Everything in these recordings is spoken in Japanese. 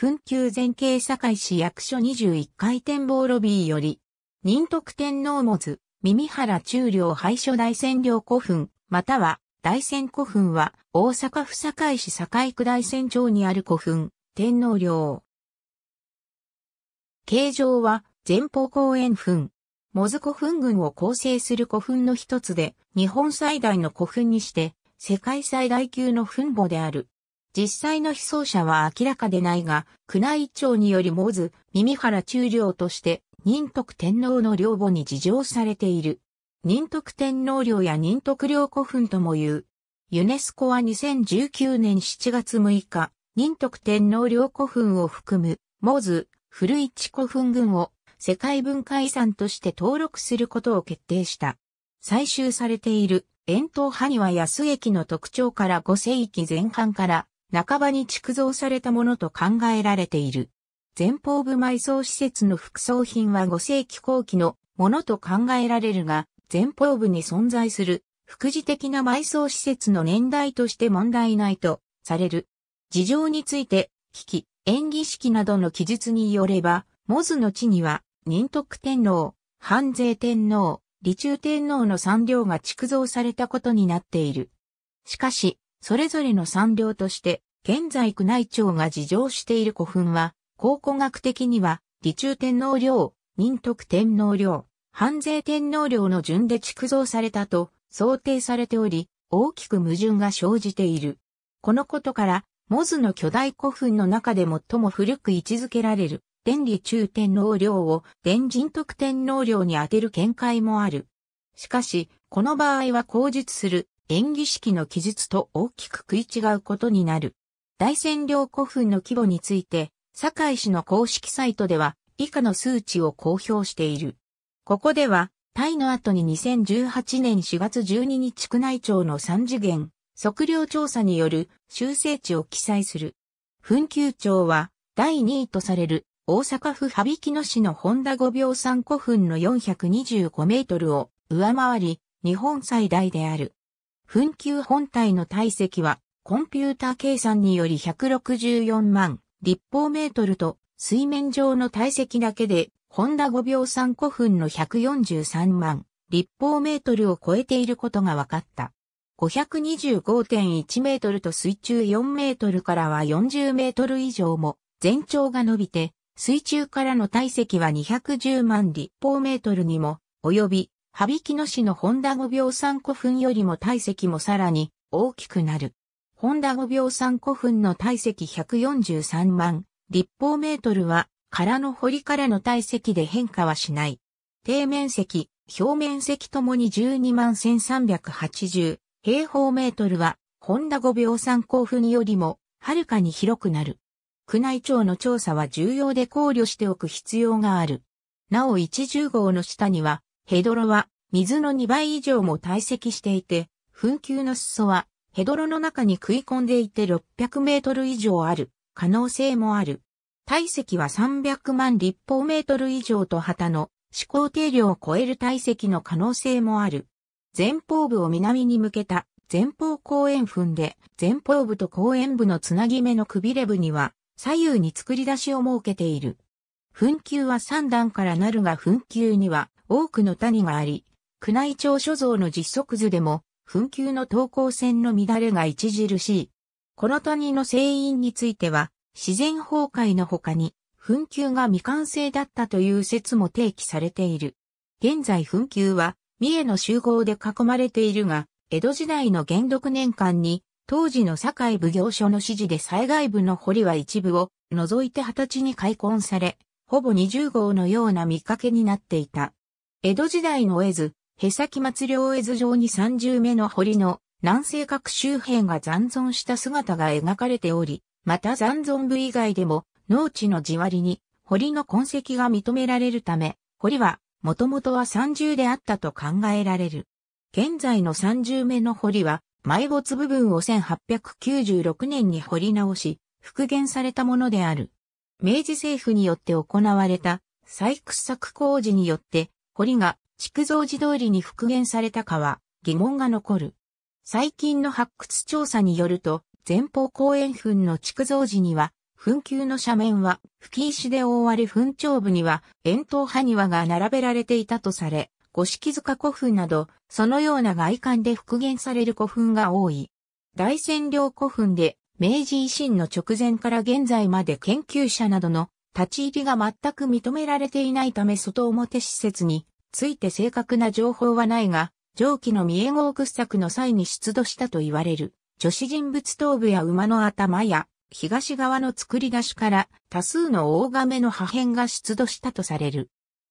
墳丘前景堺市役所21階展望ロビーより、仁徳天皇もず、耳原中領廃所大仙領古墳、または大仙古墳は大阪府堺市堺区大仙町にある古墳、天皇陵。形状は前方公園墳。モズ古墳群を構成する古墳の一つで、日本最大の古墳にして、世界最大級の墳墓である。実際の被葬者は明らかでないが、宮内庁によりモズ、耳原中領として、仁徳天皇の陵墓に事情されている。仁徳天皇陵や仁徳陵古墳とも言う。ユネスコは2019年7月6日、仁徳天皇陵古墳を含む、モズ、古市古墳群を世界文化遺産として登録することを決定した。採集されている円筒埴輪や須駅の特徴から5世紀前半から半ばに築造されたものと考えられている。前方部埋葬施設の副葬品は5世紀後期のものと考えられるが、前方部に存在する副次的な埋葬施設の年代として問題ないとされる。事情について、危機、演技式などの記述によれば、モズの地には、仁徳天皇、藩税天皇、理中天皇の三両が築造されたことになっている。しかし、それぞれの産業として、現在宮内庁が事情している古墳は、考古学的には、理中天皇陵、仁徳天皇陵、藩税天皇陵の順で築造されたと想定されており、大きく矛盾が生じている。このことから、モズの巨大古墳の中で最も古く位置づけられる、天理中天皇陵を天神徳天皇陵に当てる見解もある。しかし、この場合は口述する演技式の記述と大きく食い違うことになる。大占領古墳の規模について、堺市の公式サイトでは以下の数値を公表している。ここでは、タイの後に2018年4月12日区内庁の3次元、測量調査による修正値を記載する。墳丘庁は第2位とされる大阪府羽曳野市の本田五秒三古墳の425メートルを上回り日本最大である。紛糾本体の体積は、コンピューター計算により164万立方メートルと、水面上の体積だけで、ホンダ5秒3古墳の143万立方メートルを超えていることが分かった。525.1メートルと水中4メートルからは40メートル以上も全長が伸びて、水中からの体積は210万立方メートルにも及び、羽曳野市の本田五秒産古墳よりも体積もさらに大きくなる。本田五秒産古墳の体積143万立方メートルは空の堀からの体積で変化はしない。底面積、表面積ともに12万1380平方メートルは本田五秒産古墳よりもはるかに広くなる。宮内庁の調査は重要で考慮しておく必要がある。なお一十号の下には、ヘドロは水の2倍以上も堆積していて、噴球の裾はヘドロの中に食い込んでいて600メートル以上ある可能性もある。体積は300万立方メートル以上と旗の思考定量を超える体積の可能性もある。前方部を南に向けた前方後円墳で前方部と後円部のつなぎ目のくびれ部には左右に作り出しを設けている。噴球は3段からなるが噴球には多くの谷があり、宮内庁所蔵の実測図でも、紛糾の投高線の乱れが著しい。この谷の成因については、自然崩壊の他に、紛糾が未完成だったという説も提起されている。現在紛糾は、三重の集合で囲まれているが、江戸時代の元禄年間に、当時の堺奉行所の指示で災害部の堀は一部を除いて二十歳に開墾され、ほぼ二十号のような見かけになっていた。江戸時代の絵図、へさき末両絵図上に三重目の堀の南西角周辺が残存した姿が描かれており、また残存部以外でも農地の地割りに堀の痕跡が認められるため、堀はもともとは三重であったと考えられる。現在の三重目の堀は埋没部分を1896年に掘り直し、復元されたものである。明治政府によって行われた採掘作工事によって堀が築造時通りに復元されたかは疑問が残る。最近の発掘調査によると、前方後円墳の築造時には、墳丘の斜面は吹き石で覆われ墳頂部には円筒埴輪が並べられていたとされ、五色塚古墳など、そのような外観で復元される古墳が多い。大占領古墳で、明治維新の直前から現在まで研究者などの立ち入りが全く認められていないため外表施設について正確な情報はないが、上記の三重号掘削の際に出土したと言われる、女子人物頭部や馬の頭や、東側の作り出しから多数の大亀の破片が出土したとされる。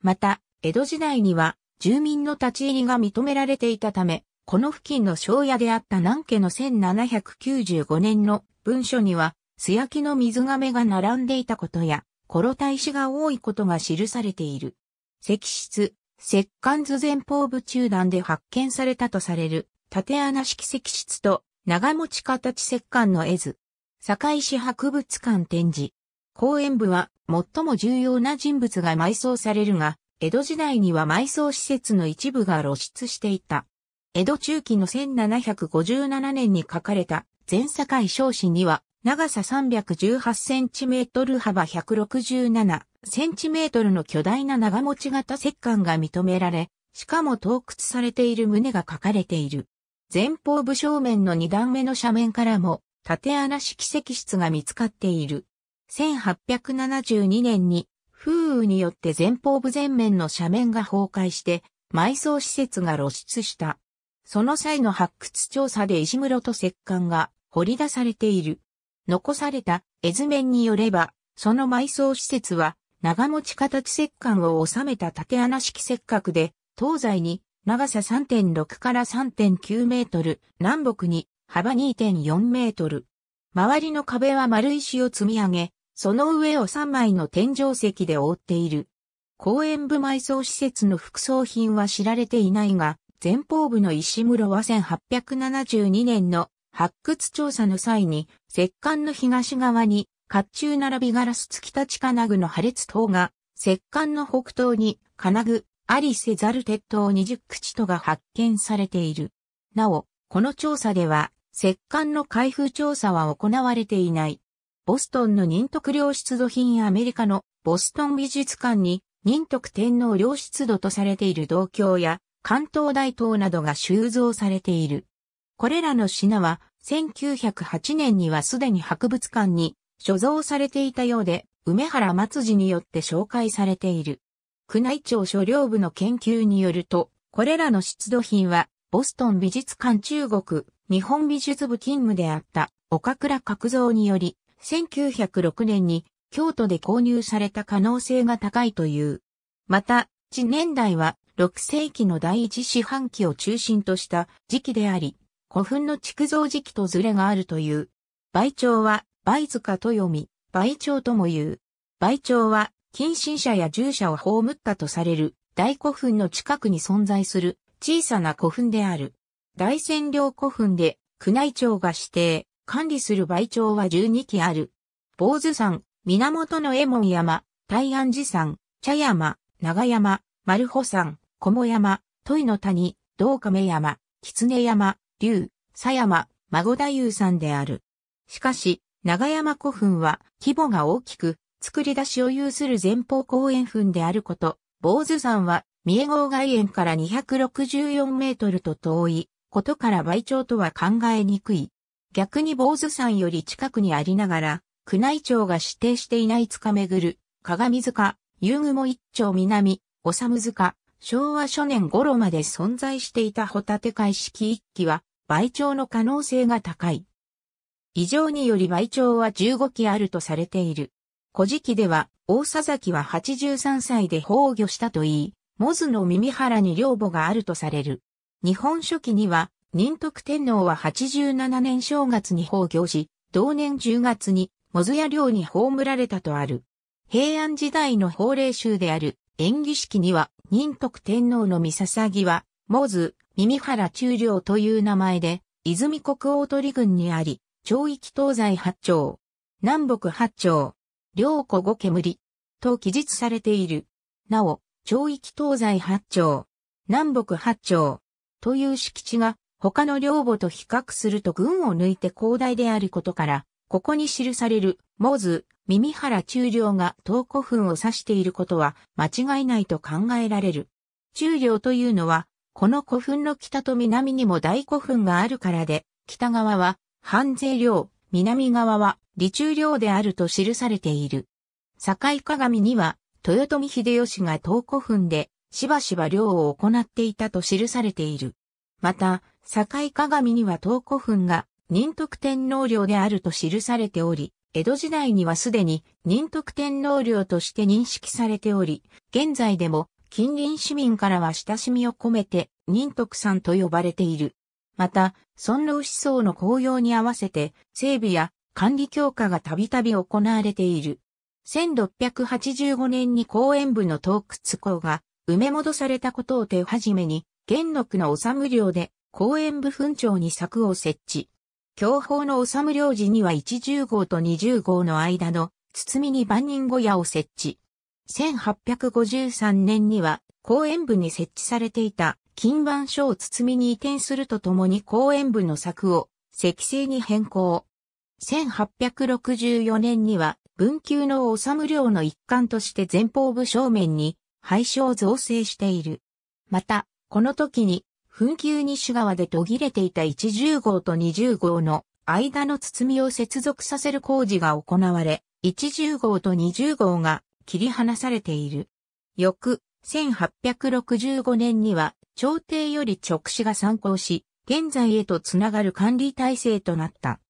また、江戸時代には住民の立ち入りが認められていたため、この付近の庄屋であった南家の1795年の文書には、素焼きの水亀が並んでいたことや、コロ大使が多いことが記されている。石室、石棺図前方部中段で発見されたとされる、縦穴式石室と長持ち形石棺の絵図。堺市博物館展示。公園部は最も重要な人物が埋葬されるが、江戸時代には埋葬施設の一部が露出していた。江戸中期の1757年に書かれた前堺昇子には長さ318センチメートル幅167センチメートルの巨大な長持ち型石棺が認められ、しかも洞窟されている旨が書かれている。前方部正面の2段目の斜面からも、縦穴式石室が見つかっている。1872年に、風雨によって前方部前面の斜面が崩壊して、埋葬施設が露出した。その際の発掘調査で石室と石棺が掘り出されている。残された絵図面によれば、その埋葬施設は、長持ち形石棺を収めた縦穴式石閣で、東西に長さ3.6から3.9メートル、南北に幅2.4メートル。周りの壁は丸石を積み上げ、その上を3枚の天井石で覆っている。公園部埋葬施設の副葬品は知られていないが、前方部の石室は1872年の発掘調査の際に、石棺の東側に、甲冑並びガラスき立金具の破裂塔が、石棺の北東に金具、ありせざる鉄塔20口とが発見されている。なお、この調査では、石棺の開封調査は行われていない。ボストンの忍徳良出土品アメリカのボストン美術館に忍徳天皇良出土とされている銅鏡や関東大塔などが収蔵されている。これらの品は1908年にはすでに博物館に所蔵されていたようで、梅原松次によって紹介されている。宮内庁所領部の研究によると、これらの出土品は、ボストン美術館中国、日本美術部勤務であった岡倉角蔵により、1906年に京都で購入された可能性が高いという。また、地年代は6世紀の第一四半期を中心とした時期であり、古墳の築造時期とずれがあるという。倍長は、倍塚と読み、倍長とも言う。倍長は、近親者や従者を葬ったとされる、大古墳の近くに存在する、小さな古墳である。大占領古墳で、宮内庁が指定、管理する倍長は12基ある。坊主山、源の江衛門山、大安寺山、茶山、長山、丸穂山、小茂山、問の谷、道亀山、狐山、竜、狭山、孫太夫さんである。しかし、長山古墳は規模が大きく、作り出しを有する前方後円墳であること、坊主山は三重号外苑から264メートルと遠いことから倍長とは考えにくい。逆に坊主山より近くにありながら、宮内庁が指定していない塚巡る、鏡塚、遊具も一丁南、おさむ塚、昭和初年頃まで存在していたホタテ海式一機は、倍長の可能性が高い。異常により倍長は15機あるとされている。古事記では、大佐崎は83歳で崩御したといい、モズの耳原に両母があるとされる。日本書紀には、仁徳天皇は87年正月に崩御し、同年10月に、モズや領に葬られたとある。平安時代の法令集である、演技式には、仁徳天皇の御捧は、モズ、耳原中領という名前で、泉国大鳥郡にあり、町域東西八丁、南北八丁、両子五煙、と記述されている。なお、町域東西八丁、南北八丁、という敷地が、他の領母と比較すると群を抜いて広大であることから、ここに記される、モズ、耳原中領が東古墳を指していることは間違いないと考えられる。中領というのは、この古墳の北と南にも大古墳があるからで、北側は半税領、南側は李中領であると記されている。境鏡には、豊臣秀吉が東古墳でしばしば漁を行っていたと記されている。また、境鏡には東古墳が仁徳天皇陵であると記されており、江戸時代にはすでに仁徳天皇陵として認識されており、現在でも近隣市民からは親しみを込めて仁徳さんと呼ばれている。また、尊老思想の紅葉に合わせて整備や管理強化がたびたび行われている。1685年に公園部の洞窟港が埋め戻されたことを手始めに、元禄の治無領で公園部墳長に柵を設置。教法の治領時には10号と20号の間の包みに万人小屋を設置。1853年には公園部に設置されていた金板書を包みに移転するとともに公園部の柵を石製に変更。1864年には文久の治領の一環として前方部正面に廃所を造成している。また、この時に紛糾西側で途切れていた10号と20号の間の包みを接続させる工事が行われ、10号と20号が切り離されている。翌、1865年には、朝廷より直視が参考し、現在へとつながる管理体制となった。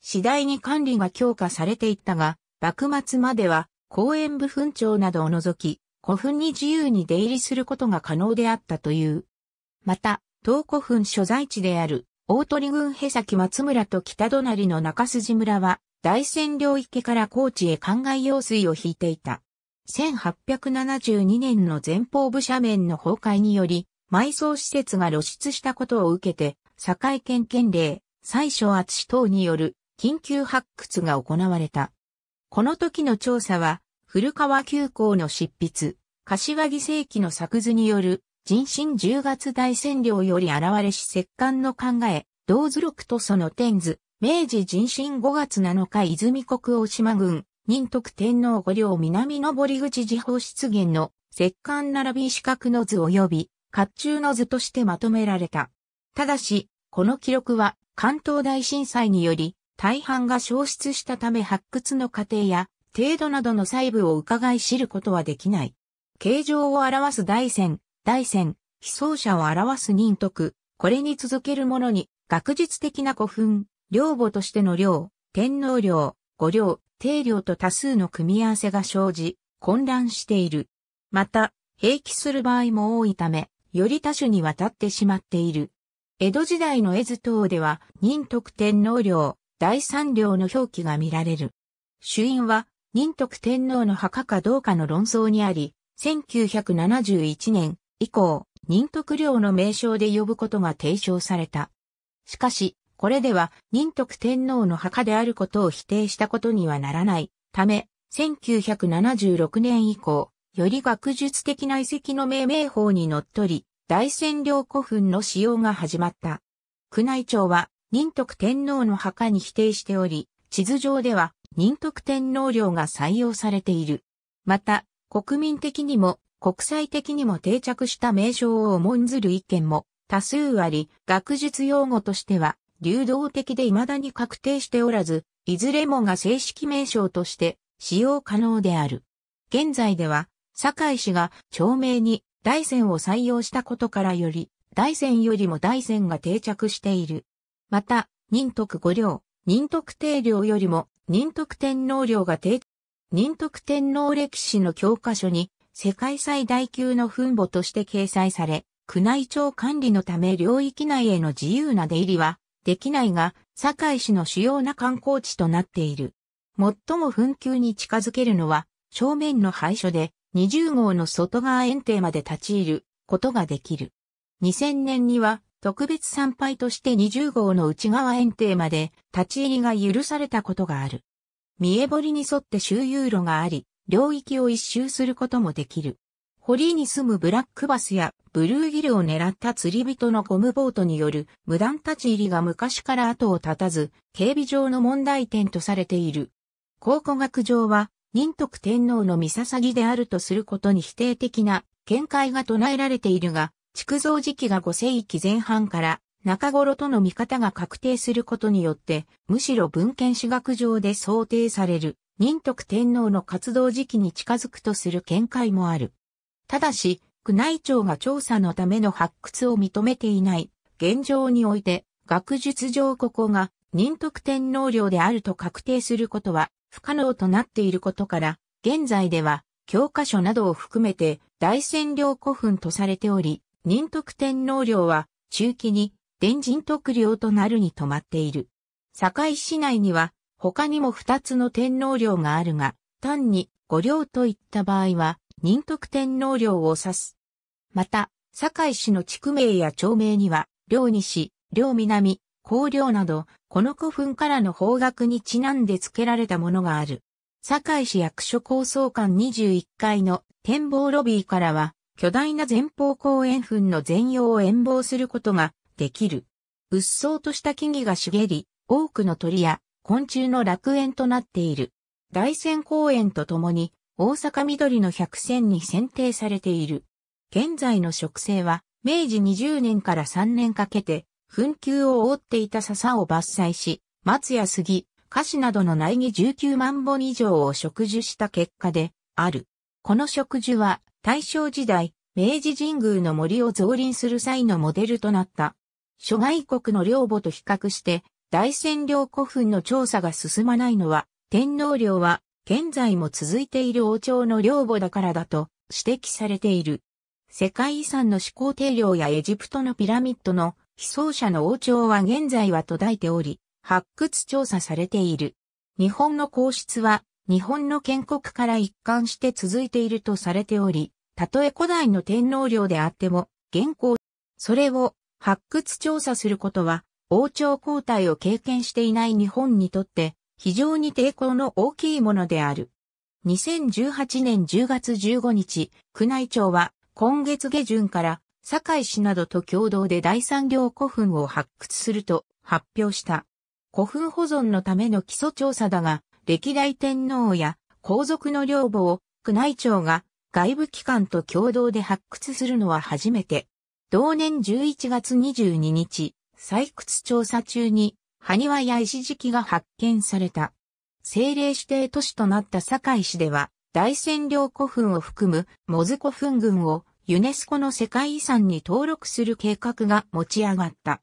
次第に管理が強化されていったが、幕末までは、公園部分庁などを除き、古墳に自由に出入りすることが可能であったという。また、東古墳所在地である、大鳥郡へ先松村と北隣の中筋村は、大仙領池から高知へ灌漑用水を引いていた。1872年の前方部斜面の崩壊により、埋葬施設が露出したことを受けて、堺県県令、最初厚等による緊急発掘が行われた。この時の調査は、古川急行の執筆、柏木世紀の作図による人心10月大占領より現れし石棺の考え、同図録とその天図、明治人心5月7日泉国大島郡、仁徳天皇御陵南堀口地方出現の石棺並び四角の図及び、甲冑の図としてまとめられた。ただし、この記録は関東大震災により、大半が消失したため発掘の過程や、程度などの細部を伺い知ることはできない。形状を表す大戦、大戦、被葬者を表す人徳、これに続けるものに、学術的な古墳、領母としての領、天皇領、五領、定領と多数の組み合わせが生じ、混乱している。また、平気する場合も多いため、より多種にわたってしまっている。江戸時代の絵図等では、仁徳天皇領、第三領の表記が見られる。主因は、仁徳天皇の墓かどうかの論争にあり、1971年、以降、忍徳領の名称で呼ぶことが提唱された。しかし、これでは忍徳天皇の墓であることを否定したことにはならないため、1976年以降、より学術的な遺跡の命名法にのっとり、大占領古墳の使用が始まった。宮内庁は、仁徳天皇の墓に否定しており、地図上では、仁徳天皇陵が採用されている。また、国民的にも、国際的にも定着した名称を重んずる意見も多数あり、学術用語としては流動的で未だに確定しておらず、いずれもが正式名称として使用可能である。現在では、堺氏が町名に大戦を採用したことからより、大戦よりも大戦が定着している。また、仁徳五領、仁徳定領よりも仁徳天皇領が定着。仁徳天皇歴史の教科書に世界最大級の墳墓として掲載され、区内庁管理のため領域内への自由な出入りはできないが、堺市の主要な観光地となっている。最も墳丘に近づけるのは、正面の廃所で20号の外側園庭まで立ち入ることができる。2000年には特別参拝として20号の内側園庭まで立ち入りが許されたことがある。見え堀に沿って周遊路があり、領域を一周することもできる。堀に住むブラックバスやブルーギルを狙った釣り人のゴムボートによる無断立ち入りが昔から後を絶たず、警備上の問題点とされている。考古学上は、仁徳天皇の三笹木であるとすることに否定的な見解が唱えられているが、築造時期が5世紀前半から中頃との見方が確定することによって、むしろ文献史学上で想定される。仁徳天皇の活動時期に近づくとする見解もある。ただし、宮内庁が調査のための発掘を認めていない現状において、学術上ここが仁徳天皇陵であると確定することは不可能となっていることから、現在では教科書などを含めて大仙陵古墳とされており、仁徳天皇陵は中期に伝人徳陵となるに止まっている。堺市内には他にも二つの天皇陵があるが、単に御陵といった場合は、仁徳天皇陵を指す。また、堺市の地区名や町名には、陵西、陵南、高陵など、この古墳からの方角にちなんで付けられたものがある。堺市役所構想館21階の展望ロビーからは、巨大な前方公園墳の全容を遠望することができる。鬱蒼とした木々が茂り、多くの鳥や昆虫の楽園となっている。大仙公園とともに、大阪緑の百選に選定されている。現在の植生は、明治20年から3年かけて、紛糾を覆っていた笹を伐採し、松や杉、菓子などの苗木19万本以上を植樹した結果で、ある。この植樹は、大正時代、明治神宮の森を造林する際のモデルとなった。諸外国の領母と比較して、大仙陵古墳の調査が進まないのは、天皇陵は現在も続いている王朝の陵墓だからだと指摘されている。世界遺産の始皇帝陵やエジプトのピラミッドの被葬者の王朝は現在は途絶えており、発掘調査されている。日本の皇室は日本の建国から一貫して続いているとされており、たとえ古代の天皇陵であっても、現行、それを発掘調査することは王朝交代を経験していない日本にとって非常に抵抗の大きいものである。2018年10月15日、宮内庁は今月下旬から堺市などと共同で第三行古墳を発掘すると発表した。古墳保存のための基礎調査だが、歴代天皇や皇族の領母を宮内庁が外部機関と共同で発掘するのは初めて。同年11月22日、採掘調査中に、埴輪や石敷が発見された。政令指定都市となった堺市では、大占領古墳を含むモズ古墳群をユネスコの世界遺産に登録する計画が持ち上がった。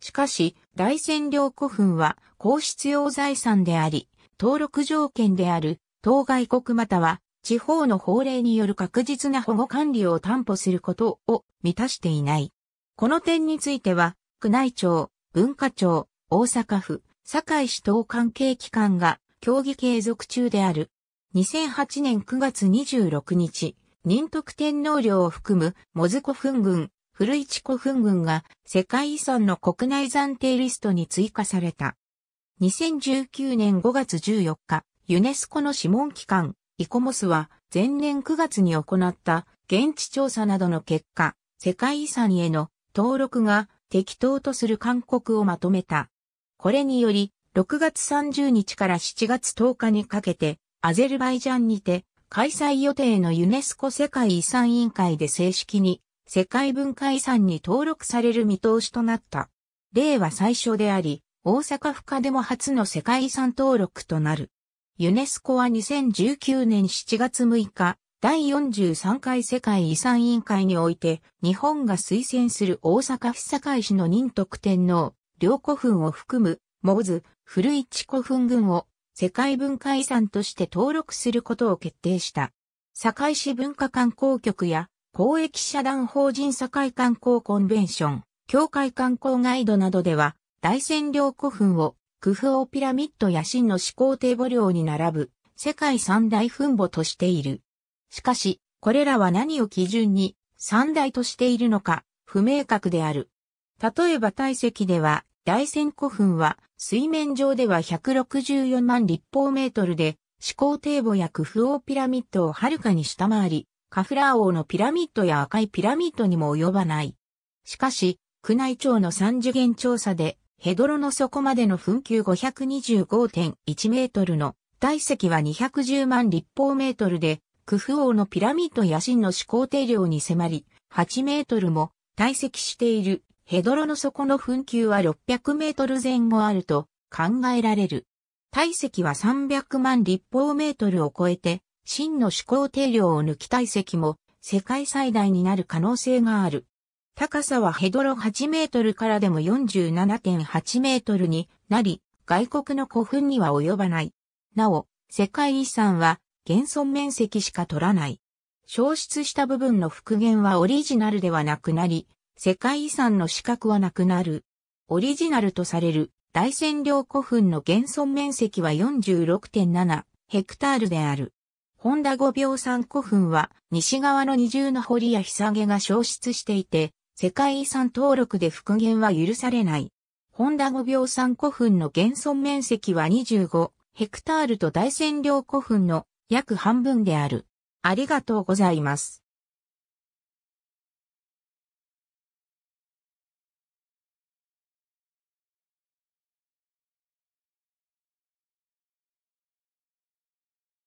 しかし、大占領古墳は皇室用財産であり、登録条件である当該国または地方の法令による確実な保護管理を担保することを満たしていない。この点については、宮内庁、文化庁、大阪府、堺市等関係機関が協議継続中である。2008年9月26日、仁徳天皇陵を含む、モズ古墳群、古市古墳群が世界遺産の国内暫定リストに追加された。2019年5月14日、ユネスコの諮問機関、イコモスは前年9月に行った現地調査などの結果、世界遺産への登録が適当とする勧告をまとめた。これにより、6月30日から7月10日にかけて、アゼルバイジャンにて、開催予定のユネスコ世界遺産委員会で正式に、世界文化遺産に登録される見通しとなった。例は最初であり、大阪府下でも初の世界遺産登録となる。ユネスコは2019年7月6日、第43回世界遺産委員会において、日本が推薦する大阪府堺市の仁徳天皇、両古墳を含む、モズ、古市古墳群を世界文化遺産として登録することを決定した。堺市文化観光局や公益社団法人堺観光コンベンション、協会観光ガイドなどでは、大仙陵古墳を、クフ王ピラミッドや真の始皇帝母陵に並ぶ、世界三大墳墓としている。しかし、これらは何を基準に三大としているのか不明確である。例えば体積では、大仙古墳は水面上では164万立方メートルで、始皇帝母や工夫王ピラミッドをはるかに下回り、カフラー王のピラミッドや赤いピラミッドにも及ばない。しかし、宮内庁の三次元調査で、ヘドロの底までの墳丘525.1メートルの体積は210万立方メートルで、クフ王のピラミッドや真の始皇帝量に迫り、8メートルも堆積しているヘドロの底の噴球は600メートル前後あると考えられる。体積は300万立方メートルを超えて、真の始皇帝量を抜き体積も世界最大になる可能性がある。高さはヘドロ8メートルからでも47.8メートルになり、外国の古墳には及ばない。なお、世界遺産は現存面積しか取らない。消失した部分の復元はオリジナルではなくなり、世界遺産の資格はなくなる。オリジナルとされる大占領古墳の現存面積は46.7ヘクタールである。本田五秒山古墳は西側の二重の堀や日下げが消失していて、世界遺産登録で復元は許されない。本田五秒山古墳の現存面積は25ヘクタールと大占領古墳の約半分である。ありがとうございます。